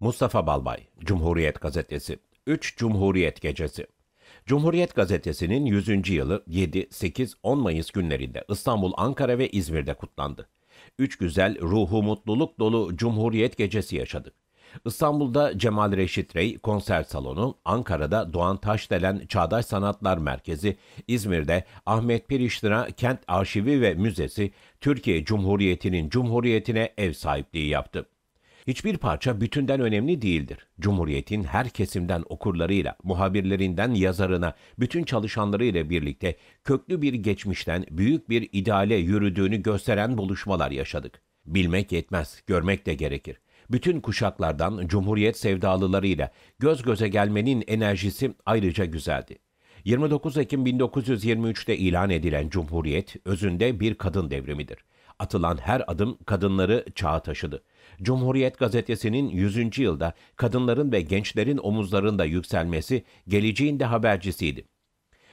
Mustafa Balbay, Cumhuriyet Gazetesi, 3 Cumhuriyet Gecesi Cumhuriyet Gazetesi'nin 100. yılı 7, 8, 10 Mayıs günlerinde İstanbul, Ankara ve İzmir'de kutlandı. Üç güzel, ruhu mutluluk dolu Cumhuriyet Gecesi yaşadık. İstanbul'da Cemal Reşit Rey Konser Salonu, Ankara'da Doğan Taşdelen Çağdaş Sanatlar Merkezi, İzmir'de Ahmet Piriştira Kent Arşivi ve Müzesi, Türkiye Cumhuriyeti'nin Cumhuriyeti'ne ev sahipliği yaptı. Hiçbir parça bütünden önemli değildir. Cumhuriyet'in her kesimden okurlarıyla, muhabirlerinden yazarına, bütün çalışanlarıyla birlikte köklü bir geçmişten büyük bir ideale yürüdüğünü gösteren buluşmalar yaşadık. Bilmek yetmez, görmek de gerekir. Bütün kuşaklardan Cumhuriyet sevdalılarıyla göz göze gelmenin enerjisi ayrıca güzeldi. 29 Ekim 1923'te ilan edilen Cumhuriyet özünde bir kadın devrimidir. Atılan her adım kadınları çağa taşıdı. Cumhuriyet gazetesinin 100. yılda kadınların ve gençlerin omuzlarında yükselmesi geleceğin de habercisiydi.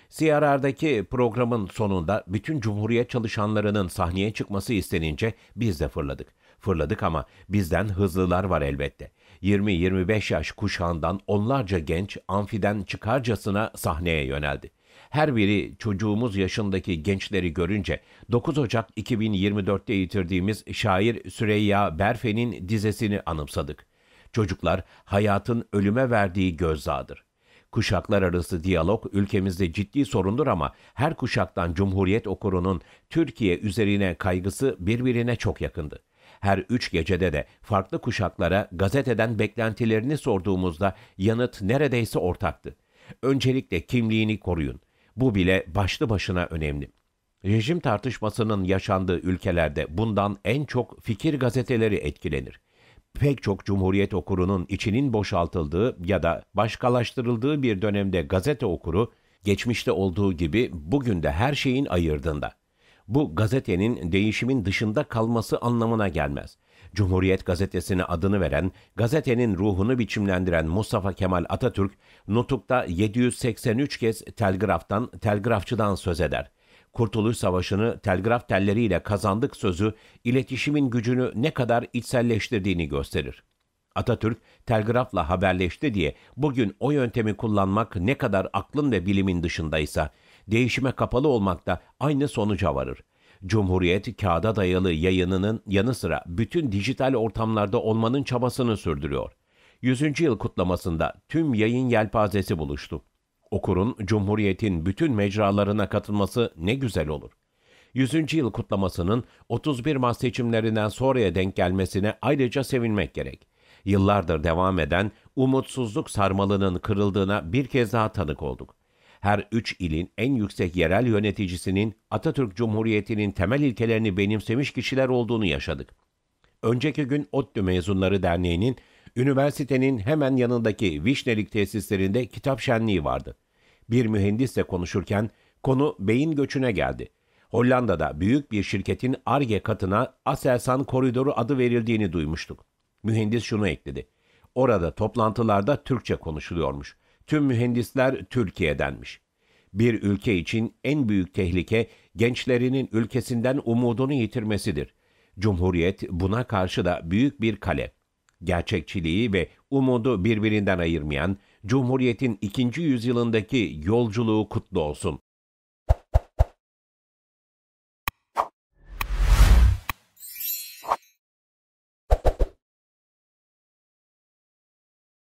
CRR'daki programın sonunda bütün Cumhuriyet çalışanlarının sahneye çıkması istenince biz de fırladık. Fırladık ama bizden hızlılar var elbette. 20-25 yaş kuşağından onlarca genç amfiden çıkarcasına sahneye yöneldi. Her biri çocuğumuz yaşındaki gençleri görünce 9 Ocak 2024'te yitirdiğimiz şair Süreyya Berfe'nin dizesini anımsadık. Çocuklar hayatın ölüme verdiği gözdağıdır. Kuşaklar arası diyalog ülkemizde ciddi sorundur ama her kuşaktan Cumhuriyet okurunun Türkiye üzerine kaygısı birbirine çok yakındı. Her üç gecede de farklı kuşaklara gazeteden beklentilerini sorduğumuzda yanıt neredeyse ortaktı. Öncelikle kimliğini koruyun, bu bile başlı başına önemli. Rejim tartışmasının yaşandığı ülkelerde bundan en çok fikir gazeteleri etkilenir. Pek çok cumhuriyet okurunun içinin boşaltıldığı ya da başkalaştırıldığı bir dönemde gazete okuru, geçmişte olduğu gibi bugün de her şeyin ayırdığında. Bu gazetenin değişimin dışında kalması anlamına gelmez. Cumhuriyet gazetesine adını veren, gazetenin ruhunu biçimlendiren Mustafa Kemal Atatürk, nutukta 783 kez telgraftan, telgrafçıdan söz eder. Kurtuluş Savaşı'nı telgraf telleriyle kazandık sözü, iletişimin gücünü ne kadar içselleştirdiğini gösterir. Atatürk, telgrafla haberleşti diye bugün o yöntemi kullanmak ne kadar aklın ve bilimin dışındaysa, değişime kapalı olmak da aynı sonuca varır.'' Cumhuriyet kağıda dayalı yayınının yanı sıra bütün dijital ortamlarda olmanın çabasını sürdürüyor. 100. yıl kutlamasında tüm yayın yelpazesi buluştu. Okurun Cumhuriyet'in bütün mecralarına katılması ne güzel olur. 100. yıl kutlamasının 31 Mart seçimlerinden sonraya denk gelmesine ayrıca sevinmek gerek. Yıllardır devam eden umutsuzluk sarmalının kırıldığına bir kez daha tanık olduk her üç ilin en yüksek yerel yöneticisinin Atatürk Cumhuriyeti'nin temel ilkelerini benimsemiş kişiler olduğunu yaşadık. Önceki gün ODTÜ Mezunları Derneği'nin üniversitenin hemen yanındaki Vişnelik tesislerinde kitap şenliği vardı. Bir mühendisle konuşurken konu beyin göçüne geldi. Hollanda'da büyük bir şirketin ARGE katına Aselsan Koridoru adı verildiğini duymuştuk. Mühendis şunu ekledi. Orada toplantılarda Türkçe konuşuluyormuş tüm mühendisler Türkiye'denmiş. Bir ülke için en büyük tehlike gençlerinin ülkesinden umudunu yitirmesidir. Cumhuriyet buna karşı da büyük bir kale. Gerçekçiliği ve umudu birbirinden ayırmayan Cumhuriyet'in ikinci yüzyılındaki yolculuğu kutlu olsun.